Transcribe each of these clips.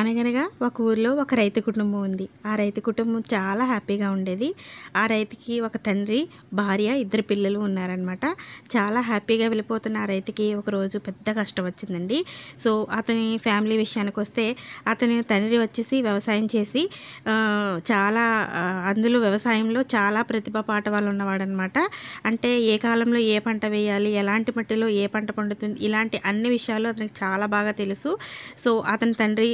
అనగనగా ఒక ఊరిలో ఒక రైతు కుటుంబం ఉంది ఆ రైతు కుటుంబం చాలా హ్యాపీగా ఉండేది ఆ రైతుకి ఒక తండ్రి భార్య ఇద్దరు పిల్లలు ఉన్నారనమాట చాలా హ్యాపీగా వెళ్ళిపోతున్న ఆ రైతుకి ఒకరోజు పెద్ద కష్టం వచ్చిందండి సో అతని ఫ్యామిలీ విషయానికి వస్తే అతని తండ్రి వచ్చేసి వ్యవసాయం చేసి చాలా అందులో వ్యవసాయంలో చాలా ప్రతిభ పాట వాళ్ళు ఉన్నవాడనమాట అంటే ఏ కాలంలో ఏ పంట వేయాలి ఎలాంటి మట్టిలో ఏ పంట పండుతుంది ఇలాంటి అన్ని విషయాలు అతనికి చాలా బాగా తెలుసు సో అతని తండ్రి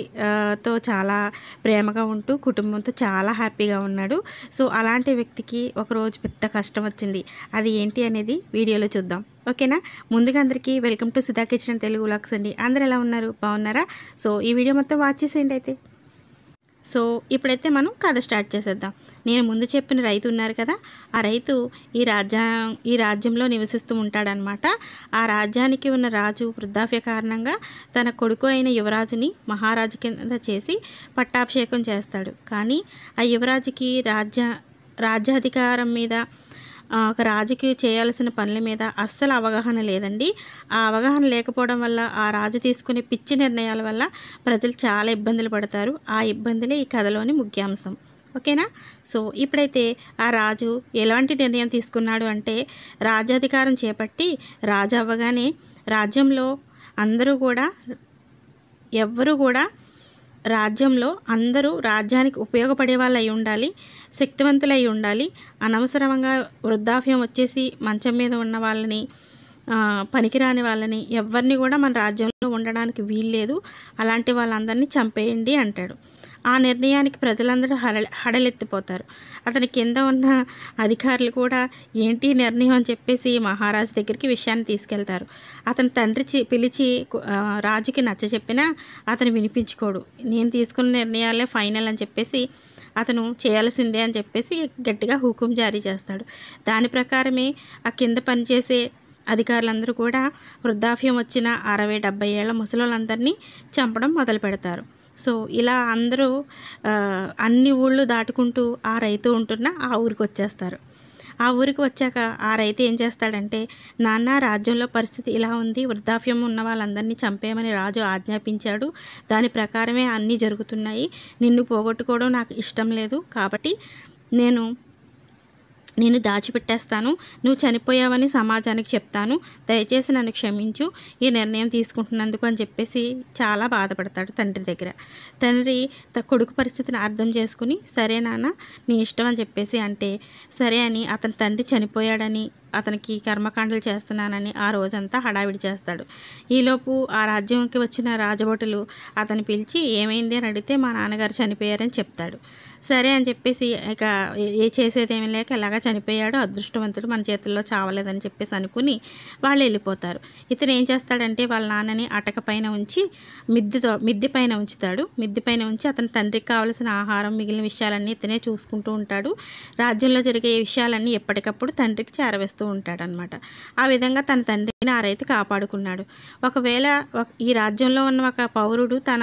తో చాలా ప్రేమగా ఉంటూ కుటుంబంతో చాలా హ్యాపీగా ఉన్నాడు సో అలాంటి వ్యక్తికి ఒకరోజు పెద్ద కష్టం వచ్చింది అది ఏంటి అనేది వీడియోలో చూద్దాం ఓకేనా ముందుగా అందరికీ welcome to Sudha kitchen Telugu vlogs అండి అందరు ఎలా ఉన్నారు బాగున్నారా సో ఈ వీడియో మొత్తం వాచ్ చేసేయండి అయితే సో ఇప్పుడైతే మనం కథ స్టార్ట్ చేసేద్దాం నేను ముందు చెప్పిన రైతు ఉన్నారు కదా ఆ రైతు ఈ రాజ్యా ఈ రాజ్యంలో నివసిస్తూ ఉంటాడనమాట ఆ రాజ్యానికి ఉన్న రాజు వృద్ధాప్య కారణంగా తన కొడుకు అయిన యువరాజుని మహారాజు కింద చేసి పట్టాభిషేకం చేస్తాడు కానీ ఆ యువరాజుకి రాజ్య రాజ్యాధికారం మీద ఒక రాజుకి చేయాల్సిన పనుల మీద అస్సలు అవగాహన లేదండి ఆ అవగాహన లేకపోవడం వల్ల ఆ రాజు తీసుకునే పిచ్చి నిర్ణయాల వల్ల ప్రజలు చాలా ఇబ్బందులు పడతారు ఆ ఇబ్బందులే ఈ కథలోని ముఖ్యాంశం ఓకేనా సో ఇప్పుడైతే ఆ రాజు ఎలాంటి నిర్ణయం తీసుకున్నాడు అంటే రాజాధికారం చేపట్టి రాజు అవ్వగానే రాజ్యంలో అందరూ కూడా ఎవ్వరూ కూడా రాజ్యంలో అందరూ రాజ్యానికి ఉపయోగపడే వాళ్ళు అయి ఉండాలి శక్తివంతులై ఉండాలి అనవసరంగా వృద్ధాప్యం వచ్చేసి మంచం మీద ఉన్న వాళ్ళని పనికిరాని వాళ్ళని ఎవరిని కూడా మన రాజ్యంలో ఉండడానికి వీల్లేదు అలాంటి వాళ్ళందరినీ చంపేయండి అంటాడు ఆ నిర్ణయానికి ప్రజలందరూ హడ హడలెత్తిపోతారు అతని కింద ఉన్న అధికారులు కూడా ఏంటి నిర్ణయం అని చెప్పేసి మహారాజు దగ్గరికి విషయాన్ని తీసుకెళ్తారు అతని తండ్రి పిలిచి రాజుకి నచ్చ చెప్పినా అతను వినిపించుకోడు నేను తీసుకున్న నిర్ణయాలే ఫైనల్ అని చెప్పేసి అతను చేయాల్సిందే అని చెప్పేసి గట్టిగా హుకుం జారీ చేస్తాడు దాని ప్రకారమే ఆ కింద పనిచేసే అధికారులందరూ కూడా వృద్ధాప్యం వచ్చిన అరవై డెబ్బై ఏళ్ల వాళ్ళందరినీ చంపడం మొదలు పెడతారు సో ఇలా అందరూ అన్ని ఊళ్ళు దాటుకుంటూ ఆ రైతు ఉంటున్న ఆ ఊరికి వచ్చేస్తారు ఆ ఊరికి వచ్చాక ఆ రైతు ఏం చేస్తాడంటే నాన్న రాజ్యంలో పరిస్థితి ఇలా ఉంది వృద్ధాప్యం ఉన్న వాళ్ళందరినీ చంపేయమని రాజు ఆజ్ఞాపించాడు దాని ప్రకారమే అన్నీ జరుగుతున్నాయి నిన్ను పోగొట్టుకోవడం నాకు ఇష్టం లేదు కాబట్టి నేను నేను దాచిపెట్టేస్తాను నువ్వు చనిపోయావని సమాజానికి చెప్తాను దయచేసి నన్ను క్షమించు ఈ నిర్ణయం తీసుకుంటున్నందుకు అని చెప్పేసి చాలా బాధపడతాడు తండ్రి దగ్గర తండ్రి కొడుకు పరిస్థితిని అర్థం చేసుకుని సరే నాన్న నీ ఇష్టం అని చెప్పేసి అంటే సరే అని అతని తండ్రి చనిపోయాడని అతనికి కర్మకాండలు చేస్తున్నానని ఆ రోజంతా హడావిడి చేస్తాడు ఈలోపు ఆ రాజ్యంకి వచ్చిన రాజభటులు అతను పిలిచి ఏమైంది అని అడిగితే మా నాన్నగారు చనిపోయారని చెప్తాడు సరే అని చెప్పేసి ఇక ఏ చేసేది ఏమీ లేక ఎలాగా చనిపోయాడో అదృష్టవంతుడు మన చేతుల్లో చావలేదని చెప్పేసి అనుకుని వాళ్ళు వెళ్ళిపోతారు ఇతను ఏం చేస్తాడంటే వాళ్ళ నాన్నని అటక పైన ఉంచి మిద్దెతో మిద్దె పైన ఉంచుతాడు మిద్దె పైన ఉంచి అతని తండ్రికి కావలసిన ఆహారం మిగిలిన విషయాలన్నీ ఇతనే చూసుకుంటూ ఉంటాడు రాజ్యంలో జరిగే విషయాలన్నీ ఎప్పటికప్పుడు తండ్రికి చేరవేస్తాడు చేస్తూ ఉంటాడనమాట ఆ విధంగా తన తండ్రిని ఆ రైతు కాపాడుకున్నాడు ఒకవేళ ఈ రాజ్యంలో ఉన్న ఒక పౌరుడు తన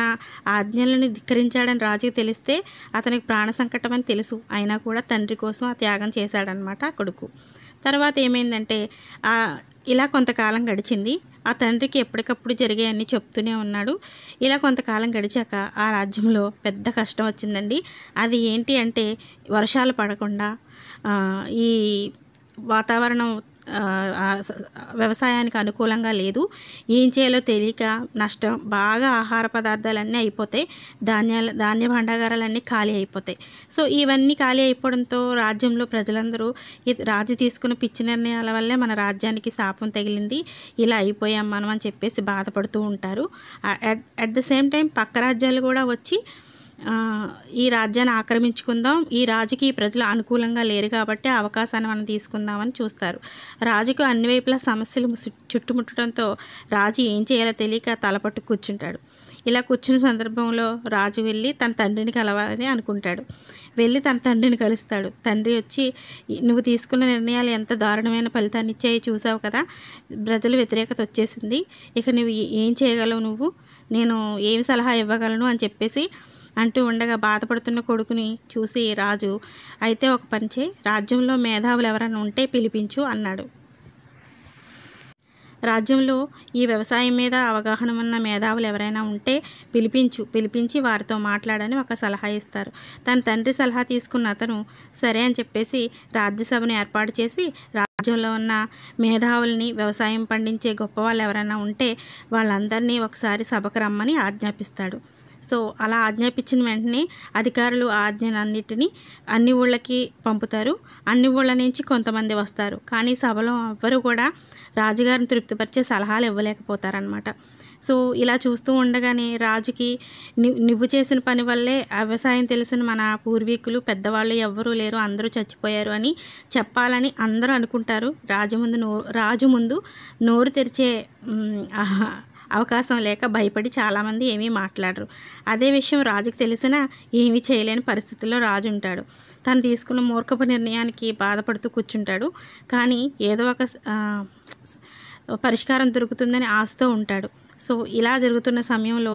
ఆజ్ఞలను ధిక్కరించాడని రాజుకు తెలిస్తే అతనికి ప్రాణ సంకటం అని తెలుసు అయినా కూడా తండ్రి కోసం ఆ త్యాగం చేశాడనమాట ఆ కొడుకు తర్వాత ఏమైందంటే ఇలా కొంతకాలం గడిచింది ఆ తండ్రికి ఎప్పటికప్పుడు జరిగాయని చెప్తూనే ఉన్నాడు ఇలా కొంతకాలం గడిచాక ఆ రాజ్యంలో పెద్ద కష్టం వచ్చిందండి అది ఏంటి అంటే వర్షాలు పడకుండా ఈ వాతావరణం వ్యవసాయానికి అనుకూలంగా లేదు ఏం చేయాలో తెలియక నష్టం బాగా ఆహార పదార్థాలన్నీ అయిపోతాయి ధాన్యాల ధాన్య భాండాగారాలన్నీ ఖాళీ అయిపోతాయి సో ఇవన్నీ ఖాళీ అయిపోవడంతో రాజ్యంలో ప్రజలందరూ రాజు తీసుకున్న పిచ్చి నిర్ణయాల వల్లే మన రాజ్యానికి శాపం తగిలింది ఇలా అయిపోయాం మనం అని చెప్పేసి బాధపడుతూ ఉంటారు అట్ ద సేమ్ టైం పక్క రాజ్యాలు కూడా వచ్చి ఈ రాజ్యాన్ని ఆక్రమించుకుందాం ఈ రాజుకి ప్రజలు అనుకూలంగా లేరు కాబట్టి అవకాశాన్ని మనం తీసుకుందామని చూస్తారు రాజుకు అన్ని వైపులా సమస్యలు చుట్టుముట్టడంతో రాజు ఏం చేయాలో తెలియక తలపట్టు కూర్చుంటాడు ఇలా కూర్చున్న సందర్భంలో రాజు వెళ్ళి తన తండ్రిని కలవాలని అనుకుంటాడు వెళ్ళి తన తండ్రిని కలుస్తాడు తండ్రి వచ్చి నువ్వు తీసుకున్న నిర్ణయాలు ఎంత దారుణమైన ఫలితాన్ని ఇచ్చాయి చూసావు కదా ప్రజలు వ్యతిరేకత వచ్చేసింది ఇక నువ్వు ఏం చేయగలవు నువ్వు నేను ఏమి సలహా ఇవ్వగలను అని చెప్పేసి అంటూ ఉండగా బాధపడుతున్న కొడుకుని చూసి రాజు అయితే ఒక పనిచే రాజ్యంలో మేధావులు ఎవరైనా ఉంటే పిలిపించు అన్నాడు రాజ్యంలో ఈ వ్యవసాయం మీద అవగాహన ఉన్న మేధావులు ఎవరైనా ఉంటే పిలిపించు పిలిపించి వారితో మాట్లాడని ఒక సలహా ఇస్తారు తన తండ్రి సలహా తీసుకున్న అతను సరే అని చెప్పేసి రాజ్యసభను ఏర్పాటు చేసి రాజ్యంలో ఉన్న మేధావుల్ని వ్యవసాయం పండించే గొప్ప వాళ్ళు ఎవరైనా ఉంటే వాళ్ళందరినీ ఒకసారి సభకు రమ్మని ఆజ్ఞాపిస్తాడు సో అలా ఆజ్ఞాపించిన వెంటనే అధికారులు ఆజ్ఞలన్నిటినీ అన్ని ఊళ్ళకి పంపుతారు అన్ని ఊళ్ళ నుంచి కొంతమంది వస్తారు కానీ సభలో ఎవ్వరూ కూడా రాజుగారిని తృప్తిపరిచే సలహాలు ఇవ్వలేకపోతారనమాట సో ఇలా చూస్తూ ఉండగానే రాజుకి నువ్వు చేసిన పని వల్లే వ్యవసాయం తెలిసిన మన పూర్వీకులు పెద్దవాళ్ళు ఎవ్వరూ లేరు అందరూ చచ్చిపోయారు అని చెప్పాలని అందరూ అనుకుంటారు రాజు ముందు నో రాజు ముందు నోరు తెరిచే అవకాశం లేక భయపడి చాలామంది ఏమీ మాట్లాడరు అదే విషయం రాజుకు తెలిసినా ఏమీ చేయలేని పరిస్థితుల్లో రాజు ఉంటాడు తను తీసుకున్న మూర్ఖపు నిర్ణయానికి బాధపడుతూ కూర్చుంటాడు కానీ ఏదో ఒక పరిష్కారం దొరుకుతుందని ఆశతో ఉంటాడు సో ఇలా జరుగుతున్న సమయంలో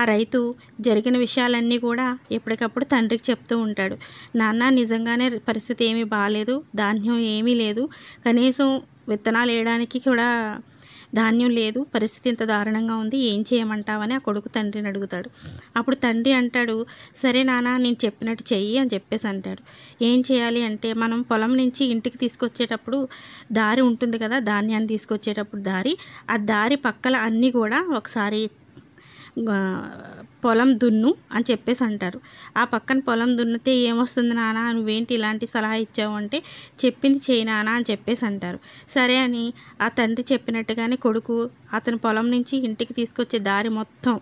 ఆ రైతు జరిగిన విషయాలన్నీ కూడా ఎప్పటికప్పుడు తండ్రికి చెప్తూ ఉంటాడు నాన్న నిజంగానే పరిస్థితి ఏమీ బాగాలేదు ధాన్యం ఏమీ లేదు కనీసం విత్తనాలు వేయడానికి కూడా ధాన్యం లేదు పరిస్థితి ఇంత దారుణంగా ఉంది ఏం చేయమంటావని ఆ కొడుకు తండ్రిని అడుగుతాడు అప్పుడు తండ్రి అంటాడు సరే నానా నేను చెప్పినట్టు చెయ్యి అని చెప్పేసి అంటాడు ఏం చేయాలి అంటే మనం పొలం నుంచి ఇంటికి తీసుకొచ్చేటప్పుడు దారి ఉంటుంది కదా ధాన్యాన్ని తీసుకొచ్చేటప్పుడు దారి ఆ దారి పక్కల అన్నీ కూడా ఒకసారి పొలం దున్ను అని చెప్పేసి అంటారు ఆ పక్కన పొలం దున్నితే ఏమొస్తుంది నానా నువ్వేంటి ఇలాంటి సలహా ఇచ్చావు అంటే చెప్పింది చేయనానా అని చెప్పేసి అంటారు సరే అని ఆ తండ్రి చెప్పినట్టుగానే కొడుకు అతని పొలం నుంచి ఇంటికి తీసుకొచ్చే దారి మొత్తం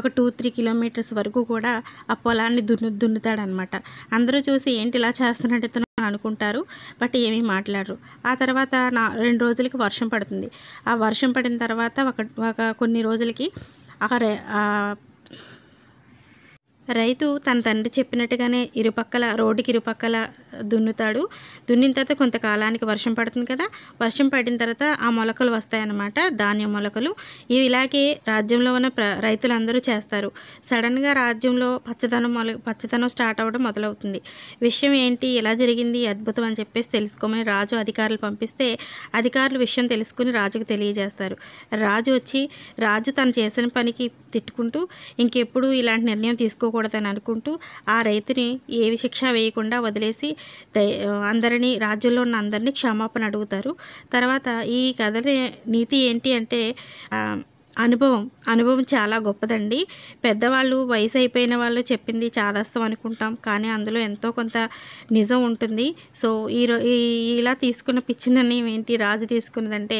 ఒక టూ త్రీ కిలోమీటర్స్ వరకు కూడా ఆ పొలాన్ని దున్ను దున్నుతాడనమాట అందరూ చూసి ఏంటి ఇలా చేస్తున్నట్టు ఇతను అనుకుంటారు బట్ ఏమీ మాట్లాడరు ఆ తర్వాత నా రెండు రోజులకి వర్షం పడుతుంది ఆ వర్షం పడిన తర్వాత ఒక ఒక కొన్ని రోజులకి akare uh, రైతు తన తండ్రి చెప్పినట్టుగానే ఇరుపక్కల రోడ్డుకి ఇరుపక్కల దున్నుతాడు దున్నిన తర్వాత కొంతకాలానికి వర్షం పడుతుంది కదా వర్షం పడిన తర్వాత ఆ మొలకలు వస్తాయన్నమాట ధాన్యం మొలకలు ఇవి ఇలాగే రాజ్యంలో ఉన్న ప్ర రైతులందరూ చేస్తారు సడన్గా రాజ్యంలో పచ్చదనం మొల పచ్చదనం స్టార్ట్ అవ్వడం మొదలవుతుంది విషయం ఏంటి ఎలా జరిగింది అద్భుతం అని చెప్పేసి తెలుసుకోమని రాజు అధికారులు పంపిస్తే అధికారులు విషయం తెలుసుకుని రాజుకు తెలియజేస్తారు రాజు వచ్చి రాజు తను చేసిన పనికి తిట్టుకుంటూ ఇంకెప్పుడు ఇలాంటి నిర్ణయం తీసుకో జరగకూడదని అనుకుంటూ ఆ రైతుని ఏ శిక్ష వేయకుండా వదిలేసి అందరినీ రాజ్యంలో ఉన్న అందరినీ క్షమాపణ అడుగుతారు తర్వాత ఈ కథని నీతి ఏంటి అంటే అనుభవం అనుభవం చాలా గొప్పదండి పెద్దవాళ్ళు వయసు అయిపోయిన వాళ్ళు చెప్పింది చాదాస్తం అనుకుంటాం కానీ అందులో ఎంతో కొంత నిజం ఉంటుంది సో ఈ ఇలా తీసుకున్న పిచ్చినని ఏంటి రాజు తీసుకున్నదంటే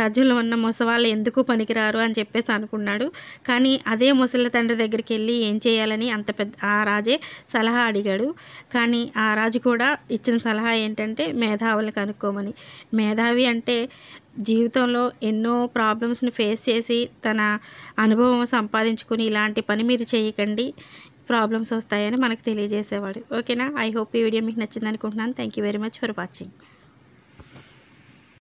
రాజ్యంలో ఉన్న ముసవాళ్ళు ఎందుకు పనికిరారు అని చెప్పేసి అనుకున్నాడు కానీ అదే ముసలి తండ్రి దగ్గరికి వెళ్ళి ఏం చేయాలని అంత పెద్ద ఆ రాజే సలహా అడిగాడు కానీ ఆ రాజు కూడా ఇచ్చిన సలహా ఏంటంటే మేధావులు కనుక్కోమని మేధావి అంటే జీవితంలో ఎన్నో ప్రాబ్లమ్స్ని ఫేస్ చేసి తన అనుభవం సంపాదించుకుని ఇలాంటి పని మీరు చేయకండి ప్రాబ్లమ్స్ వస్తాయని మనకు తెలియజేసేవాడు ఓకేనా ఐ హోప్ ఈ వీడియో మీకు నచ్చింది అనుకుంటున్నాను thank you very much for watching